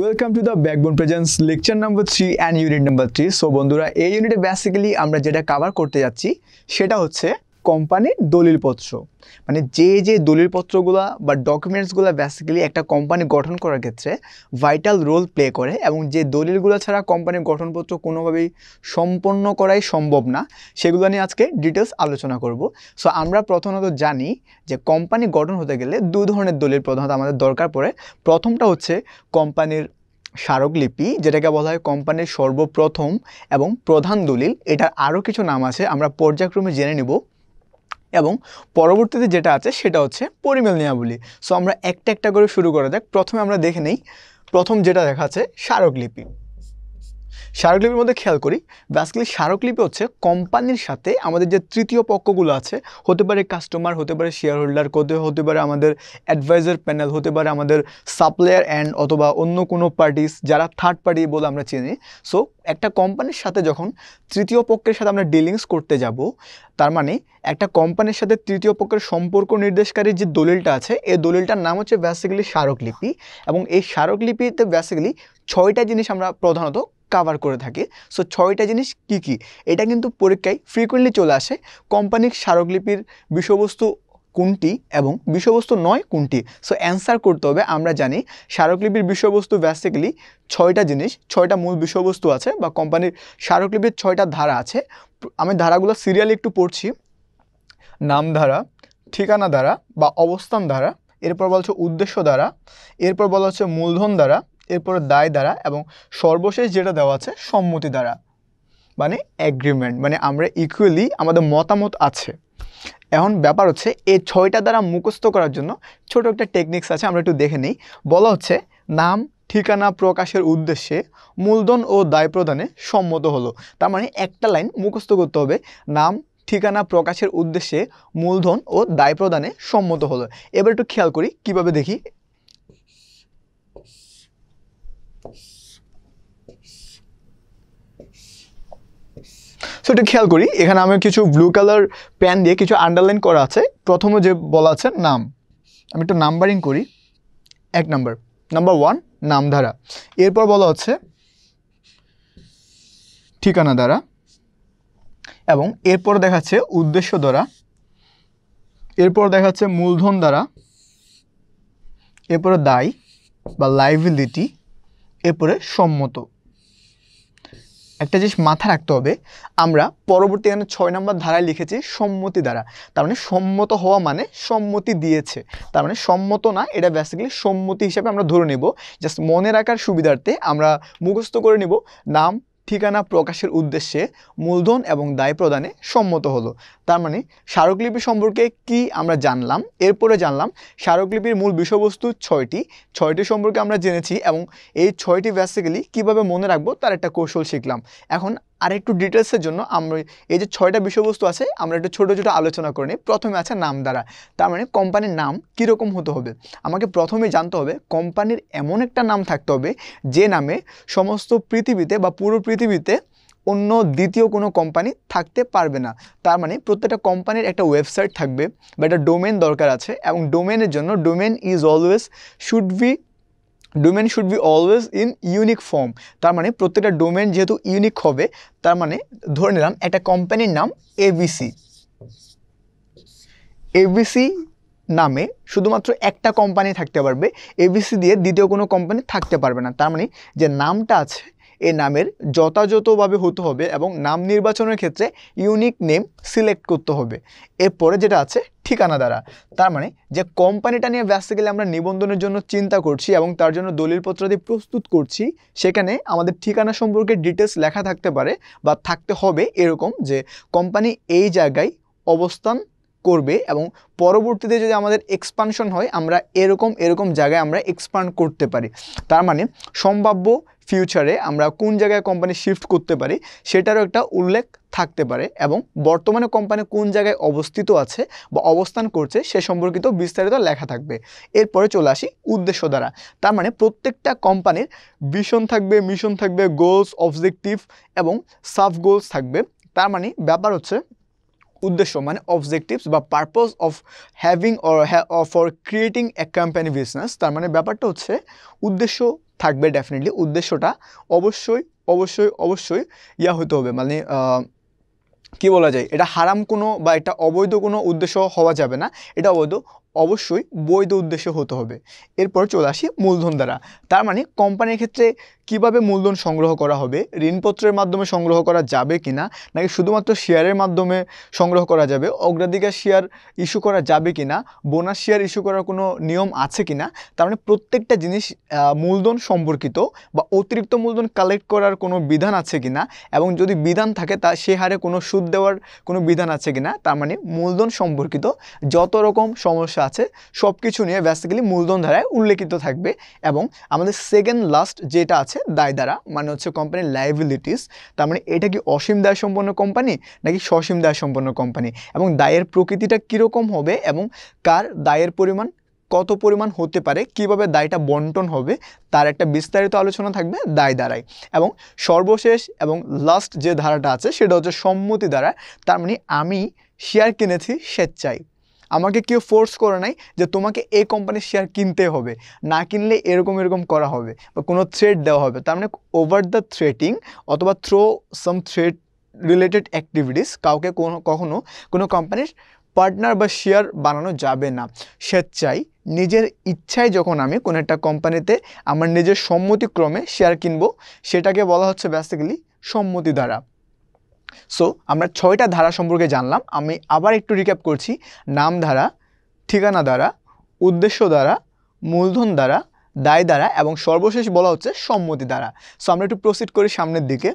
welcome to the backbone presence lecture number three and unit number three so বন্ধুরা এই ইউনিটে basically আমরা যেটা কাভার করতে যাচ্ছি সেটা হচ্ছে কোম্পানির দলিলপত্র মানে যে যে দলিলপত্রগুলো বা ডকুমেন্টসগুলো বেসিক্যালি একটা কোম্পানি গঠন করার ক্ষেত্রে ভাইটাল রোল প্লে করে এবং যে দলিলগুলো ছাড়া কোম্পানির গঠনপত্র কোনোভাবেই সম্পন্ন করাই সম্ভব না সেগুলো নিয়ে আজকে ডিটেলস আলোচনা করব সো আমরা প্রথমত জানি যে কোম্পানি গঠন হতে গেলে দু ধরনের দলিল প্রধানত আমাদের দরকার পড়ে প্রথমটা হচ্ছে কোম্পানির স্মারকলিপি যেটাকে বলা হয় কোম্পানির সর্বপ্রথম এবং প্রধান দলিল এটার আরও কিছু নাম আছে আমরা পর্যায়ক্রমে জেনে নেব এবং পরবর্তীতে যেটা আছে সেটা হচ্ছে পরিমেল নিয়াবলী সো আমরা একটা একটা করে শুরু করা যাক প্রথমে আমরা দেখে নেই প্রথম যেটা দেখাচ্ছে স্মারকলিপি স্মারকলিপির মধ্যে খেয়াল করি বেসিক্যালি স্মারকলিপি হচ্ছে কোম্পানির সাথে আমাদের যে তৃতীয় পক্ষগুলো আছে হতে পারে কাস্টমার হতে পারে শেয়ার হোল্ডার কোথাও হতে পারে আমাদের অ্যাডভাইজার প্যানেল হতে পারে আমাদের সাপ্লায়ার অ্যান্ড অথবা অন্য কোনো পার্টিস যারা থার্ড পার্টি বলে আমরা চিনি সো একটা কোম্পানির সাথে যখন তৃতীয় পক্ষের সাথে আমরা ডিলিংস করতে যাব তার মানে একটা কোম্পানির সাথে তৃতীয় পক্ষের সম্পর্ক নির্দেশকারী যে দলিলটা আছে এই দলিলটার নাম হচ্ছে বেসিক্যালি স্মারকলিপি এবং এই স্মারকলিপিতে বেসিক্যালি ছয়টা জিনিস আমরা প্রধানত কাভার করে থাকে সো ছয়টা জিনিস কি কি এটা কিন্তু পরীক্ষায় ফ্রিকুয়েন্টলি চলে আসে কোম্পানির স্মারকলিপির বিষয়বস্তু কোনটি এবং বিষয়বস্তু নয় কোনটি সো অ্যান্সার করতে হবে আমরা জানি স্মারকলিপির বিষয়বস্তু বেসিক্যালি ছয়টা জিনিস ছয়টা মূল বিষয়বস্তু আছে বা কোম্পানির স্মারকলিপির ছয়টা ধারা আছে আমি ধারাগুলো সিরিয়ালি একটু পড়ছি নাম ধারা ঠিকানা ধারা বা অবস্থান ধারা এরপর বলা হচ্ছে উদ্দেশ্য দ্বারা এরপর বলা হচ্ছে মূলধন দ্বারা এরপর দায় দ্বারা এবং সর্বশেষ যেটা দেওয়া আছে সম্মতি দ্বারা মানে অ্যাগ্রিমেন্ট মানে আমরা ইকুয়ালি আমাদের মতামত আছে এখন ব্যাপার হচ্ছে এই ছয়টা দ্বারা মুখস্থ করার জন্য ছোট একটা টেকনিক্স আছে আমরা একটু দেখে নিই বলা হচ্ছে নাম ঠিকানা প্রকাশের উদ্দেশ্যে মূলধন ও দায় প্রদানে সম্মত হলো তার মানে একটা লাইন মুখস্থ করতে হবে নাম ঠিকানা প্রকাশের উদ্দেশ্যে মূলধন ও দায় প্রদানে সম্মত হলো এবার একটু খেয়াল করি কিভাবে দেখি সো এটা খেয়াল করি এখানে আমি কিছু ব্লু কালার প্যান দিয়ে কিছু আন্ডারলাইন করা আছে প্রথমে যে বলা আছে নাম আমি একটু নাম্বারিং করি এক নাম্বার নাম্বার ওয়ান নামধারা এরপর বলা হচ্ছে ঠিকানা দ্বারা এবং এরপর দেখাচ্ছে উদ্দেশ্য দ্বারা এরপর দেখাচ্ছে মূলধন দ্বারা এরপরে দায় বা লাইভিলিটি এরপরে সম্মত একটা জিনিস মাথা রাখতে হবে আমরা পরবর্তী এখানে ছয় নম্বর ধারায় লিখেছি সম্মতি দ্বারা তার মানে সম্মত হওয়া মানে সম্মতি দিয়েছে তার মানে সম্মত না এটা বেসিক্যালি সম্মতি হিসাবে আমরা ধরে নেব জাস্ট মনে রাখার সুবিধার্থে আমরা মুখস্থ করে নেব নাম ঠিকানা প্রকাশের উদ্দেশ্যে মূলধন এবং দায় প্রদানে সম্মত হলো তার মানে স্মারকলিপি সম্পর্কে কি আমরা জানলাম এরপরে জানলাম স্মারকলিপির মূল বিষয়বস্তু ছয়টি ছয়টি সম্পর্কে আমরা জেনেছি এবং এই ছয়টি ব্যাসিক্যালি কিভাবে মনে রাখবো তার একটা কৌশল শিখলাম এখন আর একটু ডিটেলসের জন্য আমরা এই যে ছয়টা বিষয়বস্তু আছে আমরা একটু ছোটো ছোটো আলোচনা করে নিই প্রথমে আছে নাম দ্বারা তার মানে কোম্পানির নাম কীরকম হতে হবে আমাকে প্রথমে জানতে হবে কোম্পানির এমন একটা নাম থাকতে হবে যে নামে সমস্ত পৃথিবীতে বা পুরো পৃথিবীতে অন্য দ্বিতীয় কোনো কোম্পানি থাকতে পারবে না তার মানে প্রত্যেকটা কোম্পানির একটা ওয়েবসাইট থাকবে বা একটা ডোমেন দরকার আছে এবং ডোমেনের জন্য domain is always should be domain should be always in unique form তার মানে প্রত্যেকটা ডোমেন যেহেতু ইউনিক হবে তার মানে ধরে নিলাম একটা কোম্পানির নাম এবিসি এবিসি নামে শুধুমাত্র একটা কোম্পানি থাকতে পারবে এবিসি দিয়ে দ্বিতীয় কোনো কোম্পানি থাকতে পারবে না তার মানে যে নামটা আছে এ নামের যথাযথভাবে হতে হবে এবং নাম নির্বাচনের ক্ষেত্রে ইউনিক নেম সিলেক্ট করতে হবে এরপরে যেটা আছে ঠিকানা দ্বারা তার মানে যে কোম্পানিটা নিয়ে ব্যস্ত গেলে আমরা নিবন্ধনের জন্য চিন্তা করছি এবং তার জন্য দলিলপত্র দিয়ে প্রস্তুত করছি সেখানে আমাদের ঠিকানা সম্পর্কে ডিটেলস লেখা থাকতে পারে বা থাকতে হবে এরকম যে কোম্পানি এই জায়গায় অবস্থান করবে এবং পরবর্তীতে যদি আমাদের এক্সপানশন হয় আমরা এরকম এরকম জায়গায় আমরা এক্সপান্ড করতে পারি তার মানে সম্ভাব্য ফিউচারে আমরা কোন জায়গায় কোম্পানি শিফট করতে পারি সেটারও একটা উল্লেখ থাকতে পারে এবং বর্তমানে কোম্পানি কোন জায়গায় অবস্থিত আছে বা অবস্থান করছে সে সম্পর্কিত বিস্তারিত লেখা থাকবে এরপরে চলে আসি উদ্দেশ্য দ্বারা তার মানে প্রত্যেকটা কোম্পানির ভিশন থাকবে মিশন থাকবে গোলস অবজেক্টিভ এবং সাফ গোলস থাকবে তার মানে ব্যাপার হচ্ছে উদ্দেশ্য মানে অবজেক্টিভস বা purpose of having or for creating a company business তার মানে ব্যাপারটা হচ্ছে উদ্দেশ্য থাকবে ডেফিনেটলি উদ্দেশ্যটা অবশ্যই অবশ্যই অবশ্যই ইয়া হতে হবে মানে কি বলা যায় এটা হারাম কোনো বা এটা অবৈধ কোনো উদ্দেশ্য হওয়া যাবে না এটা অবৈধ অবশ্যই বৈধ উদ্দেশ্য হতে হবে এরপর চলে আসি মূলধন দ্বারা তার মানে কোম্পানির ক্ষেত্রে কিভাবে মূলধন সংগ্রহ করা হবে ঋণপত্রের মাধ্যমে সংগ্রহ করা যাবে কি না নাকি শুধুমাত্র শেয়ারের মাধ্যমে সংগ্রহ করা যাবে অগ্রাধিকার শেয়ার ইস্যু করা যাবে কি না বোনাস শেয়ার ইস্যু করার কোনো নিয়ম আছে কি না তার মানে প্রত্যেকটা জিনিস মূলধন সম্পর্কিত বা অতিরিক্ত মূলধন কালেক্ট করার কোনো বিধান আছে কি না এবং যদি বিধান থাকে তা সে হারে কোনো সুদ দেওয়ার কোনো বিধান আছে কি না তার মানে মূলধন সম্পর্কিত যত রকম সমস্যা আছে সব কিছু নিয়ে বেসিক্যালি মূলধন ধারায় উল্লেখিত থাকবে এবং আমাদের সেকেন্ড লাস্ট যেটা আছে দায় দ্বারা মানে হচ্ছে কোম্পানির লাইবিলিটিস তার মানে এটা কি অসীম দায় সম্পন্ন কোম্পানি নাকি সসীম দায় সম্পন্ন কোম্পানি এবং দায়ের প্রকৃতিটা কীরকম হবে এবং কার দায়ের পরিমাণ কত পরিমাণ হতে পারে কিভাবে দায়টা বন্টন হবে তার একটা বিস্তারিত আলোচনা থাকবে দায় দ্বারাই এবং সর্বশেষ এবং লাস্ট যে ধারাটা আছে সেটা হচ্ছে সম্মতি দ্বারা তার মানে আমি শেয়ার কিনেছি স্বেচ্ছায় আমাকে কেউ ফোর্স করে নাই যে তোমাকে এই কোম্পানির শেয়ার কিনতে হবে না কিনলে এরকম এরকম করা হবে বা কোনো থ্রেড দেওয়া হবে তার মানে ওভার দ্য থ্রেটিং অথবা throw some thread related activities কাউকে কোনো কখনও কোনো কোম্পানির পার্টনার বা শেয়ার বানানো যাবে না স্বেচ্ছাই নিজের ইচ্ছায় যখন আমি কোনো একটা কোম্পানিতে আমার নিজের সম্মতিক্রমে শেয়ার কিনবো সেটাকে বলা হচ্ছে বেসিক্যালি সম্মতি দ্বারা সো আমরা ছয়টা ধারা সম্পর্কে জানলাম আমি আবার একটু রিক্যাপ করছি নাম ধারা ঠিকানা দ্বারা উদ্দেশ্য দ্বারা মূলধন দ্বারা দায় দ্বারা এবং সর্বশেষ বলা হচ্ছে সম্মতি দ্বারা সো আমরা একটু প্রসিড করি সামনের দিকে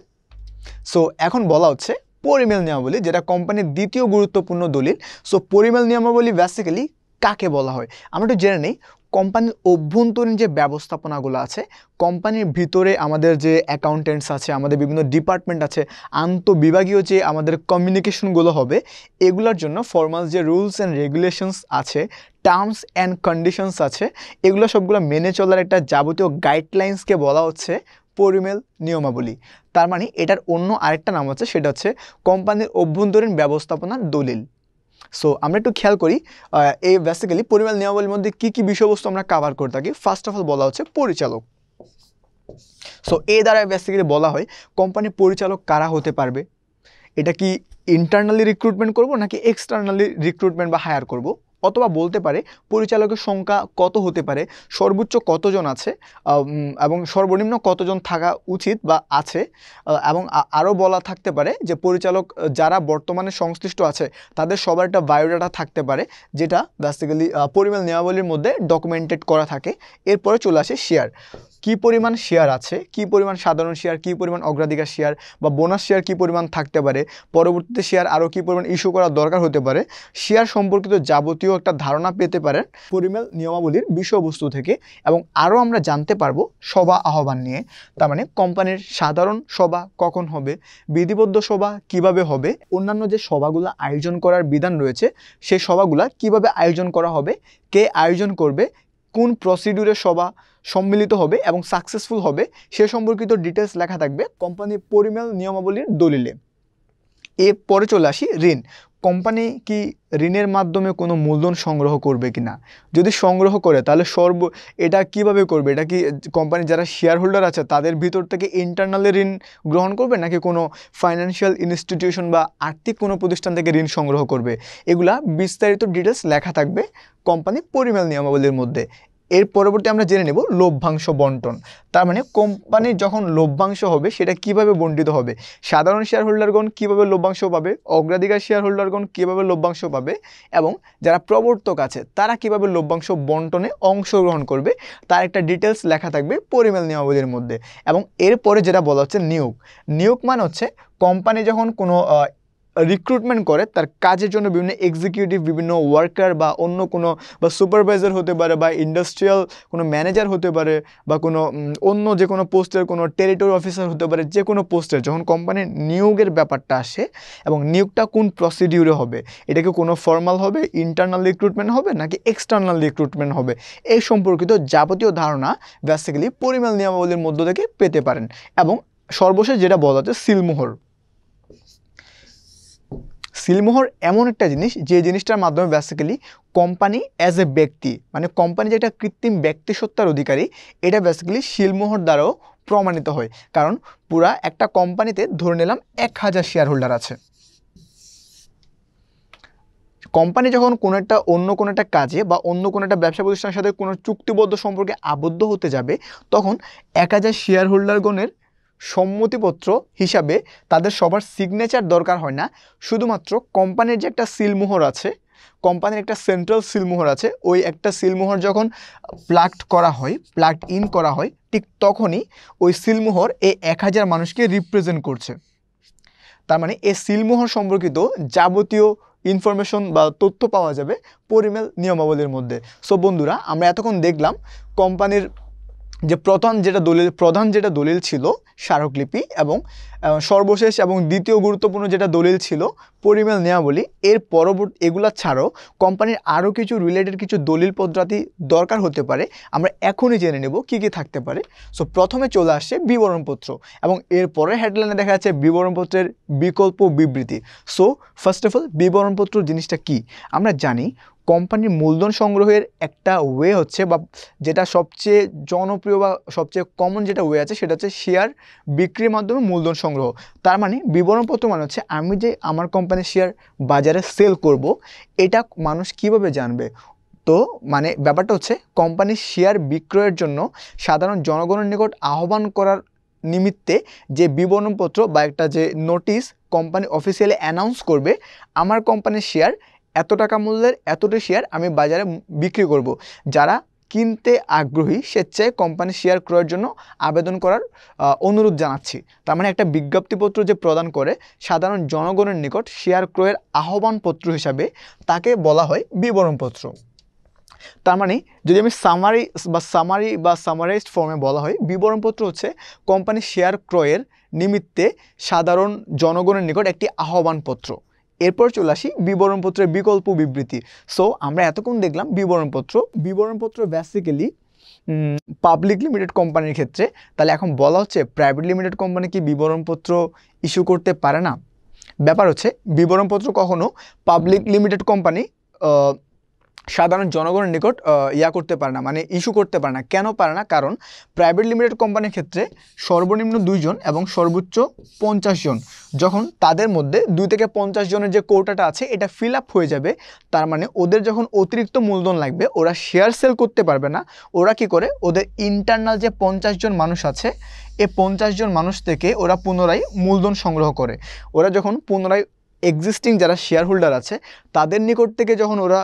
সো এখন বলা হচ্ছে পরিমেল নিয়মাবলী যেটা কোম্পানির দ্বিতীয় গুরুত্বপূর্ণ দলিল সো পরিমেল নিয়মাবলী বেসিক্যালি কাকে বলা হয় আমরা একটু জেনে নিই কোম্পানির অভ্যন্তরীণ যে ব্যবস্থাপনাগুলো আছে কোম্পানির ভিতরে আমাদের যে অ্যাকাউন্টেন্টস আছে আমাদের বিভিন্ন ডিপার্টমেন্ট আছে আন্তঃবিভাগীয় যে আমাদের কমিউনিকেশনগুলো হবে এগুলোর জন্য ফর্মাল যে রুলস অ্যান্ড রেগুলেশনস আছে টার্মস অ্যান্ড কন্ডিশনস আছে এগুলো সবগুলো মেনে চলার একটা যাবতীয় গাইডলাইন্সকে বলা হচ্ছে পরিমেল নিয়মাবলী তার মানে এটার অন্য আরেকটা নাম আছে সেটা হচ্ছে কোম্পানির অভ্যন্তরীণ ব্যবস্থাপনার দলিল সো আমরা একটু খেয়াল করি এই বেসিক্যালি পরিমাণ নিয়মাবলীর মধ্যে কী কী বিষয়বস্তু আমরা কাভার করে থাকি ফার্স্ট অফ অল বলা হচ্ছে পরিচালক সো এ দ্বারা বেসিক্যালি বলা হয় কোম্পানির পরিচালক কারা হতে পারবে এটা কি ইন্টারনালি রিক্রুটমেন্ট করব নাকি এক্সটার্নালি রিক্রুটমেন্ট বা হায়ার করব অথবা বলতে পারে পরিচালকের সংখ্যা কত হতে পারে সর্বোচ্চ কতজন আছে এবং সর্বনিম্ন কতজন থাকা উচিত বা আছে এবং আরও বলা থাকতে পারে যে পরিচালক যারা বর্তমানে সংশ্লিষ্ট আছে তাদের সবার একটা বায়োডাটা থাকতে পারে যেটা বেসিক্যালি পরিমাণ নিয়মাবলীর মধ্যে ডকুমেন্টেড করা থাকে এরপরে চলে আসে শেয়ার কি পরিমাণ শেয়ার আছে কি পরিমাণ সাধারণ শেয়ার কি পরিমাণ অগ্রাধিকার শেয়ার বা বোনাস শেয়ার কি পরিমাণ থাকতে পারে পরবর্তীতে শেয়ার আরও কি পরিমাণ ইস্যু করা দরকার হতে পারে শেয়ার সম্পর্কিত যাবতীয় একটা ধারণা পেতে পারেন পরিমেল নিয়মাবলীর বিষয়বস্তু থেকে এবং আরও আমরা জানতে পারবো সভা আহ্বান নিয়ে তার মানে কোম্পানির সাধারণ সভা কখন হবে বিধিবদ্ধ সভা কিভাবে হবে অন্যান্য যে সভাগুলো আয়োজন করার বিধান রয়েছে সেই সভাগুলো কিভাবে আয়োজন করা হবে কে আয়োজন করবে কোন প্রসিডিউরে সভা সম্মিলিত হবে এবং সাকসেসফুল হবে সে সম্পর্কিত ডিটেলস লেখা থাকবে কোম্পানির পরিমেল নিয়মাবলীর দলিলে এরপরে চলে আসি ঋণ কোম্পানি কি ঋণের মাধ্যমে কোনো মূলধন সংগ্রহ করবে কি না যদি সংগ্রহ করে তাহলে সর্ব এটা কিভাবে করবে এটা কি কোম্পানি যারা শেয়ার হোল্ডার আছে তাদের ভিতর থেকে ইন্টারনালি ঋণ গ্রহণ করবে নাকি কোনো ফাইন্যান্সিয়াল ইনস্টিটিউশন বা আর্থিক কোনো প্রতিষ্ঠান থেকে ঋণ সংগ্রহ করবে এগুলা বিস্তারিত ডিটেলস লেখা থাকবে কোম্পানি পরিমাণ নিয়মাবলীর মধ্যে এর পরবর্তী আমরা জেনে নেব লভ্যাংশ বন্টন তার মানে কোম্পানির যখন লভ্যাংশ হবে সেটা কিভাবে বন্টিত হবে সাধারণ শেয়ার হোল্ডারগণ কীভাবে লভ্যাংশ পাবে অগ্রাধিকার শেয়ার হোল্ডারগণ কীভাবে লভ্যাংশ পাবে এবং যারা প্রবর্তক আছে তারা কিভাবে লভ্যাংশ বন্টনে অংশগ্রহণ করবে তার একটা ডিটেলস লেখা থাকবে পরিমেল নিয়মাবলীর মধ্যে এবং এরপরে যেটা বলা হচ্ছে নিয়োগ নিয়োগ মানে হচ্ছে কোম্পানি যখন কোনো রিক্রুটমেন্ট করে তার কাজের জন্য বিভিন্ন এক্সিকিউটিভ বিভিন্ন ওয়ার্কার বা অন্য কোনো বা সুপারভাইজার হতে পারে বা ইন্ডাস্ট্রিয়াল কোনো ম্যানেজার হতে পারে বা কোনো অন্য যে কোনো পোস্টের কোনো টেরিটরি অফিসার হতে পারে যে কোনো পোস্টের যখন কোম্পানির নিয়োগের ব্যাপারটা আসে এবং নিয়োগটা কোন প্রসিডিউরে হবে এটা কি কোনো ফর্মাল হবে ইন্টারনাল রিক্রুটমেন্ট হবে নাকি এক্সটার্নাল রিক্রুটমেন্ট হবে এই সম্পর্কিত যাবতীয় ধারণা বেসিক্যালি পরিমাণ নিয়মাবলীর মধ্য থেকে পেতে পারেন এবং সর্বশেষ যেটা বলা হচ্ছে সিলমোহর সিলমোহর এমন একটা জিনিস যে জিনিসটার মাধ্যমে বেসিক্যালি কোম্পানি অ্যাজ এ ব্যক্তি মানে কোম্পানি যেটা কৃত্রিম ব্যক্তিসত্তার অধিকারী এটা বেসিক্যালি সিলমোহর দ্বারাও প্রমাণিত হয় কারণ পুরা একটা কোম্পানিতে ধরে নিলাম এক হাজার শেয়ার হোল্ডার আছে কোম্পানি যখন কোনো একটা অন্য কোনো একটা কাজে বা অন্য কোনো একটা ব্যবসা প্রতিষ্ঠানের সাথে কোনো চুক্তিবদ্ধ সম্পর্কে আবদ্ধ হতে যাবে তখন এক হাজার শেয়ার হোল্ডারগণের সম্মতিপত্র হিসাবে তাদের সবার সিগনেচার দরকার হয় না শুধুমাত্র কোম্পানির যে একটা সিলমোহর আছে কোম্পানির একটা সেন্ট্রাল সিলমোহর আছে ওই একটা সিলমোহর যখন প্লাগড করা হয় প্লাগড ইন করা হয় ঠিক তখনই ওই সিলমোহর এই এক হাজার মানুষকে রিপ্রেজেন্ট করছে তার মানে এই সিলমোহর সম্পর্কিত যাবতীয় ইনফরমেশন বা তথ্য পাওয়া যাবে পরিমেল নিয়মাবলীর মধ্যে সো বন্ধুরা আমরা এতক্ষণ দেখলাম কোম্পানির যে প্রধান যেটা দলিল প্রধান যেটা দলিল ছিল স্মারকলিপি এবং সর্বশেষ এবং দ্বিতীয় গুরুত্বপূর্ণ যেটা দলিল ছিল পরিমেল বলি এর পরবর্তী এগুলা ছাড়াও কোম্পানির আরও কিছু রিলেটেড কিছু দলিল পদ্ধতি দরকার হতে পারে আমরা এখনই জেনে নেব কি কী থাকতে পারে সো প্রথমে চলে আসছে বিবরণপত্র এবং এর হেডলাইনে দেখা যাচ্ছে বিবরণপত্রের বিকল্প বিবৃতি সো ফার্স্ট অফ অল বিবরণপত্র জিনিসটা কি আমরা জানি কোম্পানির মূলধন সংগ্রহের একটা ওয়ে হচ্ছে বা যেটা সবচেয়ে জনপ্রিয় বা সবচেয়ে কমন যেটা ওয়ে আছে সেটা হচ্ছে শেয়ার বিক্রির মাধ্যমে মূলধন সংগ্রহ তার মানে বিবরণপত্র মানে হচ্ছে আমি যে আমার কোম্পানির শেয়ার বাজারে সেল করব এটা মানুষ কিভাবে জানবে তো মানে ব্যাপারটা হচ্ছে কোম্পানির শেয়ার বিক্রয়ের জন্য সাধারণ জনগণের নিকট আহ্বান করার নিমিত্তে যে বিবরণপত্র বা একটা যে নোটিশ কোম্পানি অফিসিয়ালি অ্যানাউন্স করবে আমার কোম্পানির শেয়ার এত টাকা মূল্যের এতটি শেয়ার আমি বাজারে বিক্রি করব যারা কিনতে আগ্রহী স্বেচ্ছায় কোম্পানি শেয়ার ক্রয়ের জন্য আবেদন করার অনুরোধ জানাচ্ছি তার মানে একটা বিজ্ঞপ্তিপত্র যে প্রদান করে সাধারণ জনগণের নিকট শেয়ার ক্রয়ের আহ্বানপত্র হিসাবে তাকে বলা হয় বিবরণপত্র তার মানে যদি আমি সামারি বা সামারি বা সামারাইজড ফর্মে বলা হয় বিবরণপত্র হচ্ছে কোম্পানি শেয়ার ক্রয়ের নিমিত্তে সাধারণ জনগণের নিকট একটি আহ্বানপত্র এরপর চলে আসি বিবরণপত্রের বিকল্প বিবৃতি সো আমরা এতক্ষণ দেখলাম বিবরণপত্র বিবরণপত্র বেসিক্যালি পাবলিক লিমিটেড কোম্পানির ক্ষেত্রে তাহলে এখন বলা হচ্ছে প্রাইভেট লিমিটেড কোম্পানি কি বিবরণপত্র ইস্যু করতে পারে না ব্যাপার হচ্ছে বিবরণপত্র কখনও পাবলিক লিমিটেড কোম্পানি সাধারণ জনগণের নিকট ইয়া করতে পারে না মানে ইস্যু করতে পারে না কেন পারে না কারণ প্রাইভেট লিমিটেড কোম্পানির ক্ষেত্রে সর্বনিম্ন দুইজন এবং সর্বোচ্চ পঞ্চাশ জন যখন তাদের মধ্যে দুই থেকে পঞ্চাশ জনের যে কোটাটা আছে এটা ফিল আপ হয়ে যাবে তার মানে ওদের যখন অতিরিক্ত মূলধন লাগবে ওরা শেয়ার সেল করতে পারবে না ওরা কি করে ওদের ইন্টারনাল যে পঞ্চাশ জন মানুষ আছে এ পঞ্চাশ জন মানুষ থেকে ওরা পুনরায় মূলধন সংগ্রহ করে ওরা যখন পুনরায় এক্সিস্টিং যারা শেয়ার হোল্ডার আছে তাদের নিকট থেকে যখন ওরা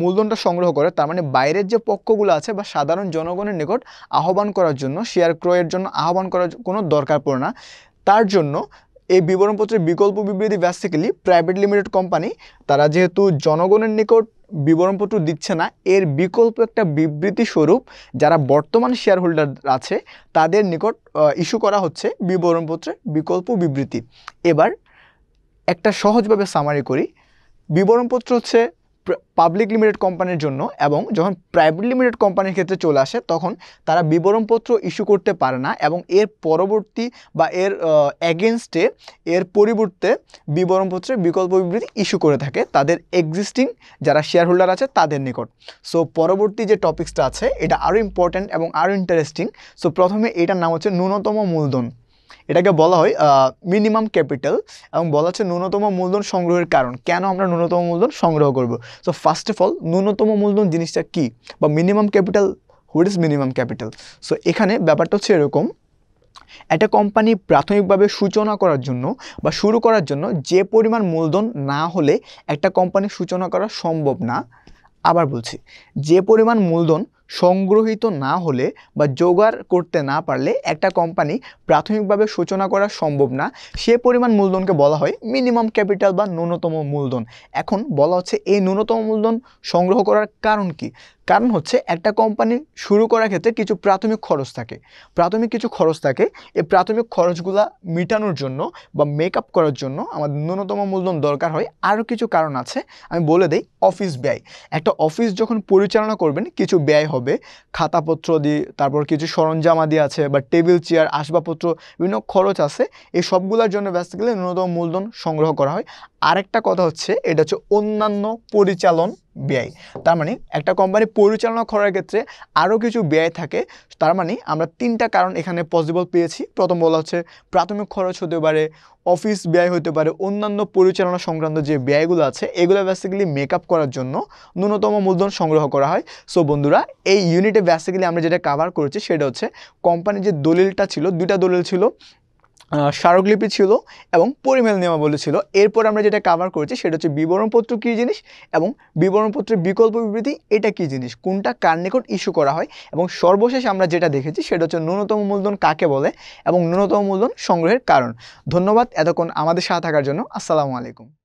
মূলধনটা সংগ্রহ করে তার মানে বাইরের যে পক্ষগুলো আছে বা সাধারণ জনগণের নিকট আহ্বান করার জন্য শেয়ার ক্রয়ের জন্য আহ্বান করার কোনো দরকার পড়ে না তার জন্য এই বিবরণপত্রের বিকল্প বিবৃতি বেসিক্যালি প্রাইভেট লিমিটেড কোম্পানি তারা যেহেতু জনগণের নিকট বিবরণপত্র দিচ্ছে না এর বিকল্প একটা বিবৃতি স্বরূপ যারা বর্তমান শেয়ার হোল্ডার আছে তাদের নিকট ইস্যু করা হচ্ছে বিবরণপত্রের বিকল্প বিবৃতি এবার একটা সহজভাবে সামারি করি বিবরণপত্র হচ্ছে পাবলিক লিমিটেড কোম্পানির জন্য এবং যখন প্রাইভেট লিমিটেড কোম্পানির ক্ষেত্রে চলে আসে তখন তারা বিবরণপত্র ইস্যু করতে পারে না এবং এর পরবর্তী বা এর অ্যাগেনস্টে এর পরিবর্তে বিবরণপত্রের বিকল্প বিবৃতি ইস্যু করে থাকে তাদের এক্সিস্টিং যারা শেয়ার হোল্ডার আছে তাদের নিকট সো পরবর্তী যে টপিক্সটা আছে এটা আরও ইম্পর্ট্যান্ট এবং আরও ইন্টারেস্টিং সো প্রথমে এটার নাম হচ্ছে ন্যূনতম মূলধন এটাকে বলা হয় মিনিমাম ক্যাপিটাল এবং বলা হচ্ছে ন্যূনতম মূলধন সংগ্রহের কারণ কেন আমরা ন্যূনতম মূলধন সংগ্রহ করব সো ফার্স্ট অফ অল ন্যূনতম মূলধন জিনিসটা কি বা minimum capital what is minimum capital so এখানে ব্যাপারটা হচ্ছে এরকম একটা কোম্পানি প্রাথমিকভাবে সূচনা করার জন্য বা শুরু করার জন্য যে পরিমাণ মূলধন না হলে একটা কোম্পানি সূচনা করা সম্ভব না আবার বলছি যে পরিমাণ মূলধন সংগ্রহিত না হলে বা জোগাড় করতে না পারলে একটা কোম্পানি প্রাথমিকভাবে সূচনা করা সম্ভব না সে পরিমাণ মূলধনকে বলা হয় মিনিমাম ক্যাপিটাল বা ন্যূনতম মূলধন এখন বলা হচ্ছে এই ন্যূনতম মূলধন সংগ্রহ করার কারণ কি কারণ হচ্ছে একটা কোম্পানি শুরু করার ক্ষেত্রে কিছু প্রাথমিক খরচ থাকে প্রাথমিক কিছু খরচ থাকে এই প্রাথমিক খরচগুলা মেটানোর জন্য বা মেক করার জন্য আমাদের ন্যূনতম মূলধন দরকার হয় আরও কিছু কারণ আছে আমি বলে দিই অফিস ব্যয় একটা অফিস যখন পরিচালনা করবেন কিছু ব্যয় হবে খাতাপত্র দিয়ে তারপর কিছু সরঞ্জামাদি আছে বা টেবিল চেয়ার আসবাবপত্র বিভিন্ন খরচ আছে এই সবগুলোর জন্য গেলে ন্যূনতম মূলধন সংগ্রহ করা হয় আরেকটা কথা হচ্ছে এটা হচ্ছে অন্যান্য পরিচালন ব্যয় তার মানে একটা কোম্পানি পরিচালনা করার ক্ষেত্রে আরও কিছু ব্যয় থাকে তার মানে আমরা তিনটা কারণ এখানে পসিবল পেয়েছি প্রথম বলা হচ্ছে প্রাথমিক খরচ হতে পারে অফিস ব্যয় হতে পারে অন্যান্য পরিচালনা সংক্রান্ত যে ব্যয়গুলো আছে এগুলো বেসিক্যালি মেক করার জন্য ন্যূনতম মূলধন সংগ্রহ করা হয় সো বন্ধুরা এই ইউনিটে বেসিক্যালি আমরা যেটা কাভার করেছি সেটা হচ্ছে কোম্পানির যে দলিলটা ছিল দুইটা দলিল ছিল স্মারকলিপি ছিল এবং পরিমেল নেওয়া ছিল এরপর আমরা যেটা কাভার করেছি সেটা হচ্ছে বিবরণপত্র কী জিনিস এবং বিবরণপত্রের বিকল্প বিবৃতি এটা কী জিনিস কোনটা কার নিকট ইস্যু করা হয় এবং সর্বশেষ আমরা যেটা দেখেছি সেটা হচ্ছে ন্যূনতম মূলধন কাকে বলে এবং ন্যূনতম মূলধন সংগ্রহের কারণ ধন্যবাদ এতক্ষণ আমাদের সাথে থাকার জন্য আসসালামু আলাইকুম